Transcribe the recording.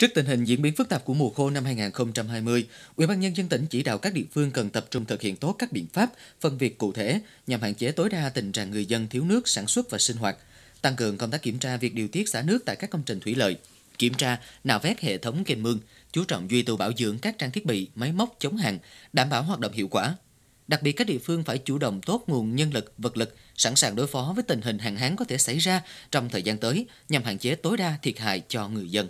Trước tình hình diễn biến phức tạp của mùa khô năm 2020, Ủy ban nhân dân tỉnh chỉ đạo các địa phương cần tập trung thực hiện tốt các biện pháp, phân việc cụ thể nhằm hạn chế tối đa tình trạng người dân thiếu nước sản xuất và sinh hoạt, tăng cường công tác kiểm tra việc điều tiết xả nước tại các công trình thủy lợi, kiểm tra, nạo vét hệ thống kênh mương, chú trọng duy tu bảo dưỡng các trang thiết bị, máy móc chống hạn, đảm bảo hoạt động hiệu quả. Đặc biệt các địa phương phải chủ động tốt nguồn nhân lực, vật lực, sẵn sàng đối phó với tình hình hạn hán có thể xảy ra trong thời gian tới nhằm hạn chế tối đa thiệt hại cho người dân.